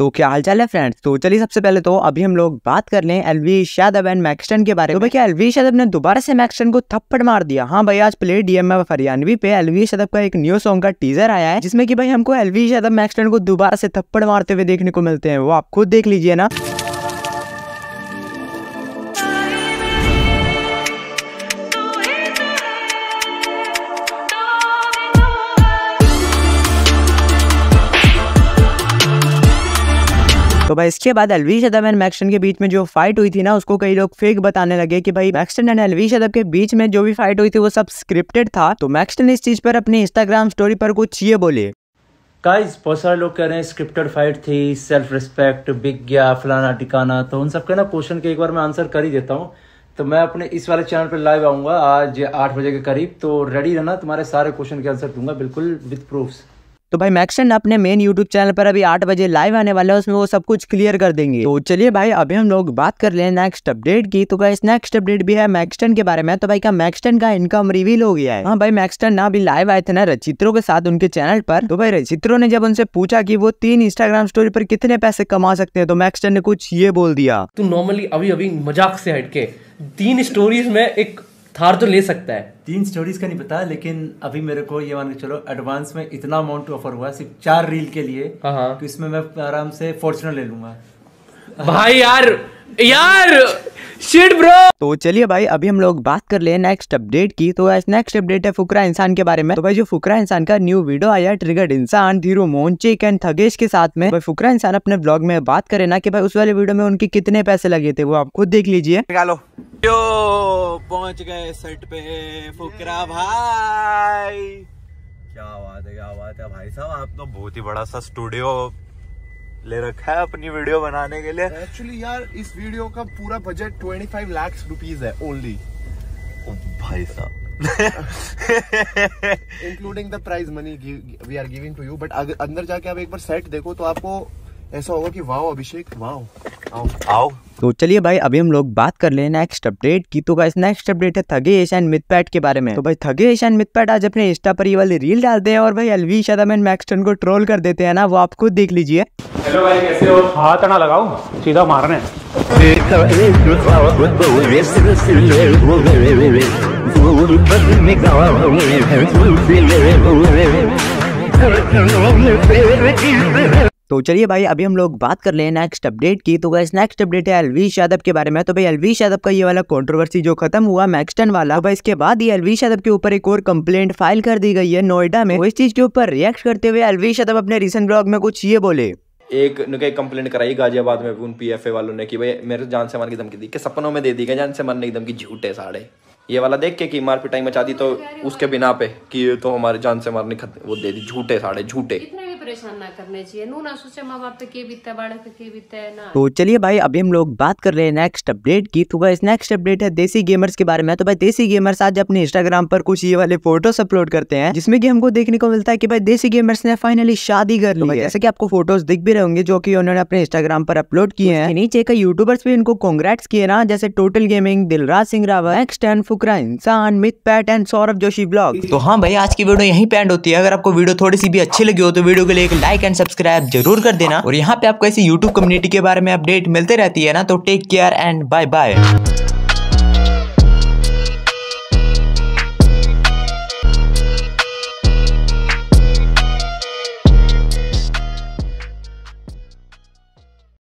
तो क्या हालचाल है फ्रेंड्स तो चलिए सबसे पहले तो अभी हम लोग बात कर लें एलवी यादव एंड मैक्सटन के बारे में तो क्या एलवी यादव ने दोबारा से मैक्सटन को थप्पड़ मार दिया हाँ भाई आज प्ले डीएम एफ हरियाणवी पे एलवी यादव का एक न्यू सॉन्ग का टीजर आया है जिसमें कि भाई हमको एलवी यादव मैक्सटन को दोबारा से थप्पड़ मारते हुए देखने को मिलते हैं वो आप खुद देख लीजिए ना तो भाई इसके बाद अलवीश यादव एंड मैक्सटन के बीच में जो फाइट हुई थी ना उसको कई लोग फेक बताने लगे कि भाई मैक्सटन एंड अलवीश यादव के बीच में जो भी फाइट हुई थी वो सब स्क्रिप्टेड था तो मैक्सटन इस चीज पर अपने इंस्टाग्राम स्टोरी पर कुछ ये बोले गाइस बहुत सारे लोग कह रहे हैं स्क्रिप्टेड फाइट थी सेल्फ रिस्पेक्ट बिग गया फलाना टिकाना तो उन सबके ना क्वेश्चन के एक बार मैं आंसर कर ही देता हूँ तो मैं अपने इस वाले चैनल पर लाइव आऊंगा आज आठ बजे के करीब तो रेडी रहना तुम्हारे सारे क्वेश्चन के आंसर दूंगा बिल्कुल विद प्रूफ्स तो भाई मैक्सन अपने मेन यूट्यूब चैनल पर अभी आठ बजे लाइव आने वाले है उसमें वो सब कुछ क्लियर कर देंगे तो चलिए भाई अभी हम लोग बात कर ले नेक्स्ट अपडेट की तो भाई नेक्स्ट अपडेट भी है मैक्सटन के बारे में तो भाई क्या मैक्सटन का इनकम रिवील हो गया है हाँ भाई मैक्सटन ना अभी लाइव आए थे ना रचित्रो के साथ उनके चैनल पर तो भाई रचित्रो ने जब उनसे पूछा की वो तीन इंस्टाग्राम स्टोरी पर कितने पैसे कमा सकते हैं तो मैक्सटन ने कुछ ये बोल दिया तू तो नॉर्मली अभी अभी मजाक से हटके तीन स्टोरीज में एक थार तो ले सकता है तीन स्टोरीज का नहीं पता लेकिन अभी मेरे को ये मान के चलो एडवांस में इतना अमाउंट ऑफर हुआ सिर्फ चार रील के लिए कि हाँ, हाँ। तो इसमें मैं आराम से फॉर्चुनर ले लूंगा भाई यार यार शिट ब्रो तो चलिए भाई अभी हम लोग बात कर ले नेक्स्ट अपडेट की तो नेक्स्ट अपडेट है फुकरा इंसान के बारे में तो भाई जो फुकरा इंसान का न्यू वीडियो आया ट्रिगर्ड इंसान धीरू मोनचिक एंड थगेश के साथ में भाई फुकरा इंसान अपने ब्लॉग में बात करे ना कि भाई उस वाले वीडियो में उनके कितने पैसे लगे थे वो आप खुद देख लीजिए पहुंच गए सेट पे फुकरा भाई क्या बात है क्या बात है भाई साहब आप तो बहुत ही बड़ा सा स्टूडियो ले रखा है अपनी वीडियो बनाने के लिए एक्चुअली यार इस वीडियो का पूरा budget twenty five lakhs rupees है ओनली भाई साहब including the prize money we are giving to you but अंदर जाके आप एक बार सेट देखो तो आपको ऐसा होगा कि वाओ अभिषेक वाओ आओ तो चलिए भाई अभी हम लोग बात कर ले नेक्स्ट अपडेट की तो भाई नेक्स्ट अपडेट है थगे एशियन मिथ पैट के बारे में तो भाई थगे एशियन मिथ पैट आज अपने इंस्टा पर ये वाली रील डालते हैं और भाई अलवी शदम मैक्सटन को ट्रोल कर देते हैं ना वो आप खुद देख लीजिए हेलो भाई कैसे हो हाथ ना लगाओ सीधा मारने तो चलिए भाई अभी हम लोग बात कर ले नेक्स्ट अपडेट की तो गैस नेक्स्ट अपडेट है अलवीश यादव के बारे में तो भाई अलवीश यादव का ये वाला कंट्रोवर्सी जो खत्म हुआ मैक्सटन वाला तो भाई इसके बाद ही अलवीश यादव के ऊपर एक और कंप्लेंट फाइल कर दी गई है नोएडा में तो इस चीज के ऊपर रिएक्ट करते हुए अलवीश यादव अपने रिसेंट ब्लॉग में कुछ ये बोले एक उनके कंप्लेंट कराई गाजियाबाद में उन पीएफए वालों ने कि भाई मेरे जान से मारने की धमकी दी कि सपनों में दे दी गई जान से मारने की धमकी झूठे साड़े ये वाला देख के कि मार पिटाई मचा दी तो उसके बिना पे कि ये तो हमारे जान से मारने वो दे दी झूठे साड़े झूठे परेशान ना करने चाहिए नू ना सोचे माँ बाप के बीतता है के बीतता है ना तो चलिए भाई अभी हम लोग बात कर रहे हैं नेक्स्ट अपडेट की तो भाई नेक्स्ट अपडेट है देसी गेमर्स के बारे में तो भाई देसी गेमर्स आज अपने इंस्टाग्राम पर कुछ ये वाले फोटोज अपलोड करते हैं जिसमें की हमको देखने को मिलता है की भाई देसी गेमर्स ने फाइनली शादी कर तो ली जैसे की आपको फोटोज दिख भी रहेंगे जो की उन्होंने अपने इंस्टाग्राम पर अपलोड किए हैं नीचे का यूट्यूबर्स भी इनको कॉन्ग्रेट्स किए ना जैसे total gaming Dilraj Singh Rawat next and Fukra Insaan Mythpat and Saurabh Joshi vlog तो हाँ भाई आज की वीडियो यही पैंड होती है अगर आपको वीडियो थोड़ी सी भी अच्छी लगी हो तो वीडियो के लिए एक लाइक एंड सब्सक्राइब जरूर कर देना और यहाँ पे आपको ऐसी यूट्यूब कम्युनिटी के बारे में अपडेट मिलते रहती है ना तो take care and bye bye